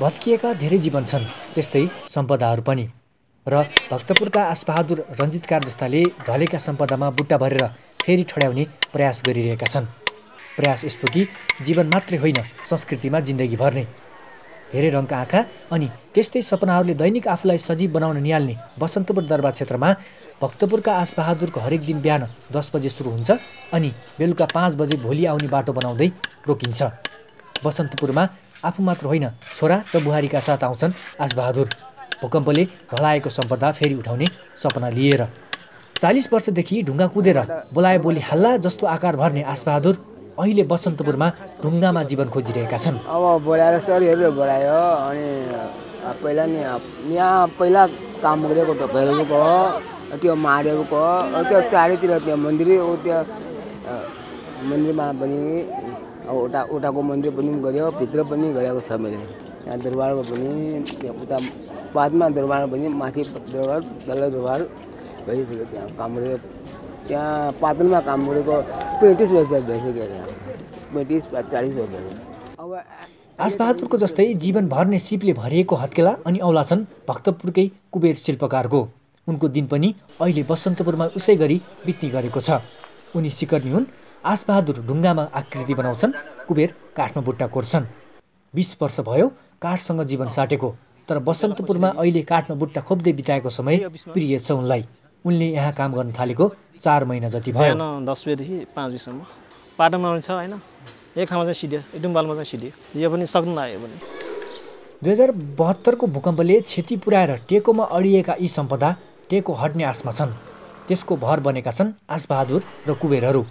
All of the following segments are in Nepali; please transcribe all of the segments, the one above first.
भत्किएका धेरै जीवन छन् त्यस्तै सम्पदाहरू पनि र भक्तपुरका आशबहादुर रञ्जितकार जस्ताले ढलेका सम्पदामा बुट्टा भरेर फेरि ठड्याउने प्रयास गरिरहेका छन् प्रयास यस्तो कि जीवन मात्रै होइन संस्कृतिमा जिन्दगी भर्ने धेरै रङका आँखा अनि त्यस्तै सपनाहरूले दैनिक आफूलाई सजीव बनाउन निहाल्ने बसन्तपुर दरबार क्षेत्रमा भक्तपुरका आशबहादुरको हरेक दिन बिहान दस बजे सुरु हुन्छ अनि बेलुका पाँच बजे भोलि आउने बाटो बनाउँदै रोकिन्छ बसन्तपुरमा आफू मात्र होइन छोरा र बुहारीका साथ आउँछन् आजबहादुर भूकम्पले ढलाएको सम्पदा फेरि उठाउने सपना लिएर चालिस वर्षदेखि ढुङ्गा कुदेर बोलाए बोली हल्ला जस्तो आकार भर्ने आशबहादुर अहिले बसन्तपुरमा ढुङ्गामा जीवन खोजिरहेका छन् अब बोलाएर सरीहरू बोलायो अनि पहिला नि यहाँ पहिला काम गरेको ढोकहरूको त्यो मारेको त्यो चारैतिर त्यो मन्दिर ऊ त्यो मन्दिरमा पनि अब उता ओटाको मन्दिर पनि गऱ्यो भित्र पनि गरेको छ मैले यहाँ दरबारमा पनि उता बादमा दरबारमा पनि माथि दरबार तल दरबार भइसक्यो त्यहाँ काम गरेको त्यहाँ पातलमा काम गरेको पैँतिस वर्ष भइसक्यो त्यहाँ पैँतिस चालिस वर्ष भइसक्यो अब आसबहादुरको जस्तै जीवनभर नै सिपले भरिएको हत्केला अनि औला छन् भक्तपुरकै कुबेर शिल्पकारको उनको दिन पनि अहिले बसन्तपुरमा उसै गरी बित्ने गरेको छ उनी सिकर्मी हुन् आसबहादुर ढुङ्गामा आकृति बनाउँछन् कुबेर काठमा बुट्टा कोर्छन् बिस वर्ष भयो काठसँग जीवन साटेको तर बसन्तपुरमा अहिले काठमा बुट्टा खोप्दै बिताएको समय प्रिय छ उनलाई उनले यहाँ काम गर्न थालेको चार महिना जति भयो दस बजेदेखि पाँच बजीसम्म पाटोमा छ होइन एक ठाउँमा चाहिँ सिडियो डुम्बालमा चाहिँ सिडियो यो पनि सक्नु लाग्यो भने दुई हजार बहत्तरको भूकम्पले क्षति पुऱ्याएर टेकोमा अडिएका यी सम्पदा टेको हट्ने आशमा छन् त्यसको भर बनेका छन् आसबहादुर र कुबेरहरू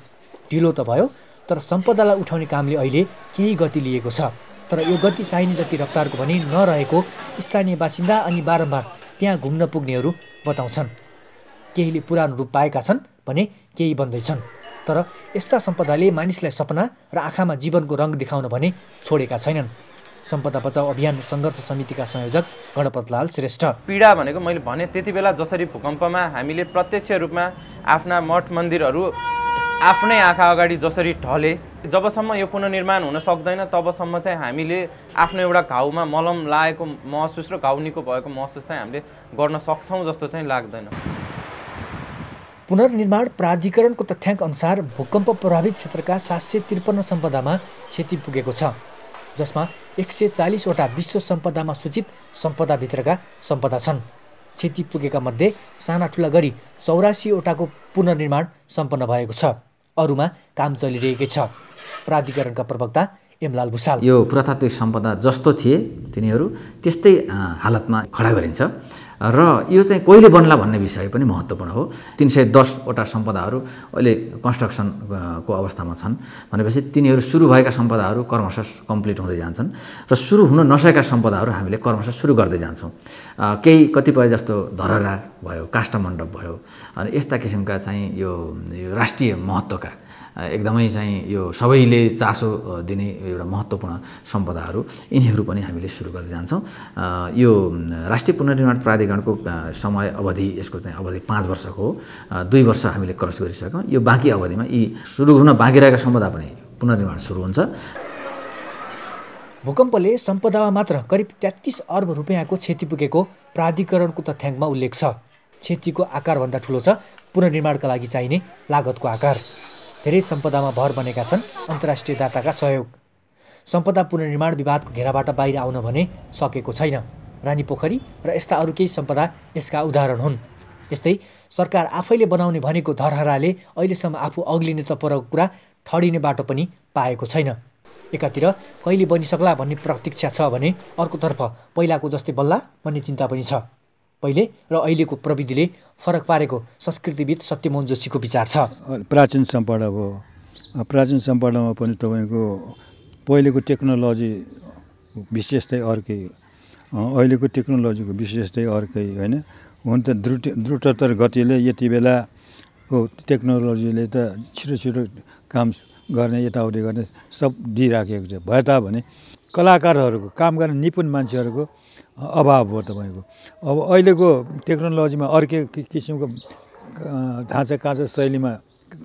ढिलो त भयो तर सम्पदालाई उठाउने कामले अहिले केही गति लिएको छ तर यो गति चाहिने जति रफ्तारको भने नरहेको स्थानीय बासिन्दा अनि बारम्बार त्यहाँ घुम्न पुग्नेहरू बताउँछन् केहीले पुरानो रूप पाएका छन् भने केही बन्दैछन् तर यस्ता सम्पदाले मानिसलाई सपना र आँखामा जीवनको रङ देखाउन भने छोडेका छैनन् सम्पदा बचाउ अभियान सङ्घर्ष समितिका संयोजक गणपतलाल श्रेष्ठ पीडा भनेको मैले भने त्यति बेला जसरी भूकम्पमा हामीले प्रत्यक्ष रूपमा आफ्ना मठ मन्दिरहरू आफ्नै आँखा अगाडि जसरी ढले जबसम्म यो पुननिर्माण हुन सक्दैन तबसम्म चाहिँ हामीले आफ्नो एउटा घाउमा मलम लागेको महसुस र घाउ निको भएको महसुस चाहिँ हामीले गर्न सक्छौँ जस्तो चाहिँ लाग्दैन पुनर्निर्माण प्राधिकरणको तथ्याङ्क अनुसार भूकम्प प्रभावित क्षेत्रका सात सय त्रिपन्न सम्पदामा क्षति पुगेको छ जसमा एक सय चालिसवटा विश्व सम्पदामा सूचित सम्पदाभित्रका सम्पदा छन् क्षति पुगेका मध्ये साना ठुला गरी चौरासीवटाको पुनर्निर्माण सम्पन्न भएको छ अरूमा काम चलिरहेकै छ प्राधिकरणका प्रवक्ता एमलाल भुषाल यो पुरातात्विक सम्पदा जस्तो थिए तिनीहरू त्यस्तै हालतमा खडा गरिन्छ र यो चाहिँ कहिले बन्ला भन्ने विषय पनि महत्त्वपूर्ण हो तिन सय दसवटा सम्पदाहरू अहिले कन्स्ट्रक्सनको अवस्थामा छन् भनेपछि तिनीहरू सुरु भएका सम्पदाहरू कर्मश कम्प्लिट हुँदै जान्छन् र सुरु हुन नसकेका सम्पदाहरू हामीले कर्मश सुरु गर्दै जान्छौँ केही कतिपय जस्तो धरहरा भयो मण्डप भयो अनि यस्ता किसिमका चाहिँ यो राष्ट्रिय महत्त्वका एकदमै चाहिँ यो सबैले चासो दिने एउटा महत्त्वपूर्ण सम्पदाहरू यिनीहरू पनि हामीले सुरु गर्दै जान्छौँ यो राष्ट्रिय पुनर्निर्माण प्राधिकरण प्राधिकरणको समय अवधि यसको चाहिँ अवधि पाँच वर्षको दुई वर्ष हामीले क्रस गरिसक्यौँ यो बाँकी अवधिमा यी सुरु हुन बाँकी रहेका सम्पदा पनि पुनर्निर्माण सुरु हुन्छ भूकम्पले सम्पदामा मात्र करिब तेत्तिस अर्ब रुपियाँको क्षति पुगेको प्राधिकरणको तथ्याङ्कमा उल्लेख छ क्षतिको आकारभन्दा ठुलो छ पुनर्निर्माणका लागि चाहिने लागतको आकार धेरै सम्पदामा भर बनेका छन् अन्तर्राष्ट्रिय दाताका सहयोग सम्पदा पुनर्निर्माण विवादको घेराबाट बाहिर आउन भने सकेको छैन रानी पोखरी र यस्ता अरू केही सम्पदा यसका उदाहरण हुन् यस्तै सरकार आफैले बनाउने भनेको धरहराले अहिलेसम्म आफू अग्लिने त परको कुरा ठडिने बाटो पनि पाएको छैन एकातिर कहिले बनिसक्ला भन्ने प्रतीक्षा छ भने अर्कोतर्फ पहिलाको जस्तै बल्ला भन्ने चिन्ता पनि छ पहिले र अहिलेको प्रविधिले फरक पारेको संस्कृतिविद सत्यमोहन जोशीको विचार छ प्राचीन सम्पदा हो प्राचीन सम्पदामा पनि तपाईँको पहिलेको टेक्नोलोजी विशेष चाहिँ अर्कै अहिलेको टेक्नोलोजीको विशेषतै अर्कै होइन हुन त द्रुट द्रुततर गतिले यति बेलाको टेक्नोलोजीले त छिटो छिटो काम गर्ने यताउति गर्ने सब दिइराखेको छ भए तापनि कलाकारहरूको काम गर्ने निपुण मान्छेहरूको अभाव हो तपाईँको अब अहिलेको टेक्नोलोजीमा अर्कै किसिमको ढाँचा काँचा शैलीमा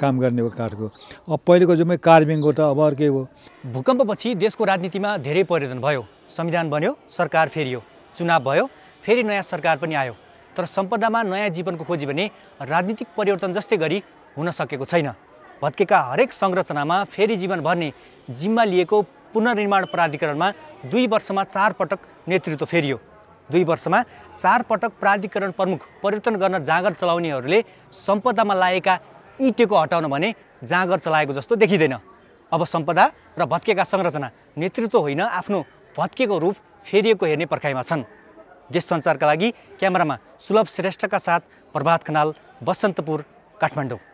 काम गर्ने हो काठको अब पहिलेको जम्मै कार्बिङको त अब अर्कै हो भूकम्पपछि देशको राजनीतिमा धेरै परिवर्तन भयो संविधान बन्यो सरकार फेरियो चुनाव भयो फेरि नयाँ सरकार पनि आयो तर सम्पदामा नयाँ जीवनको खोजी भने राजनीतिक परिवर्तन जस्तै गरी हुन सकेको छैन भत्केका हरेक संरचनामा फेरि जीवन भर्ने जिम्मा लिएको पुनर्निर्माण प्राधिकरणमा दुई वर्षमा चार पटक नेतृत्व फेरियो दुई वर्षमा चार पटक प्राधिकरण प्रमुख परिवर्तन गर्न जाँगर चलाउनेहरूले सम्पदामा लागेका इँटेको हटाउन भने जाँगर चलाएको जस्तो देखिँदैन अब सम्पदा र भत्केका संरचना नेतृत्व होइन आफ्नो भत्किएको रूप फेरिएको हेर्ने पर्खाइमा छन् देश सञ्चारका लागि क्यामेरामा सुलभ श्रेष्ठका साथ प्रभात खनाल बसन्तपुर काठमाडौँ